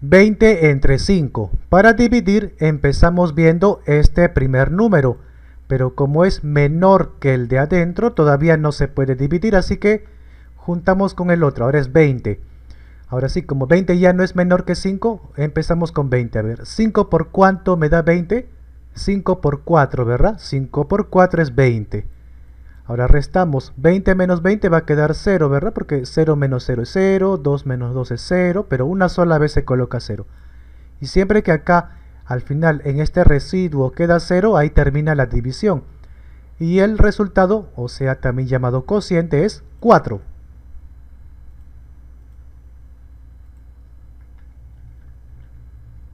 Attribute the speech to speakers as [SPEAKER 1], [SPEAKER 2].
[SPEAKER 1] 20 entre 5. Para dividir empezamos viendo este primer número, pero como es menor que el de adentro, todavía no se puede dividir, así que juntamos con el otro, ahora es 20. Ahora sí, como 20 ya no es menor que 5, empezamos con 20. A ver, 5 por cuánto me da 20? 5 por 4, ¿verdad? 5 por 4 es 20. Ahora restamos, 20 menos 20 va a quedar 0, ¿verdad? Porque 0 menos 0 es 0, 2 menos 2 es 0, pero una sola vez se coloca 0. Y siempre que acá, al final, en este residuo queda 0, ahí termina la división. Y el resultado, o sea, también llamado cociente, es 4.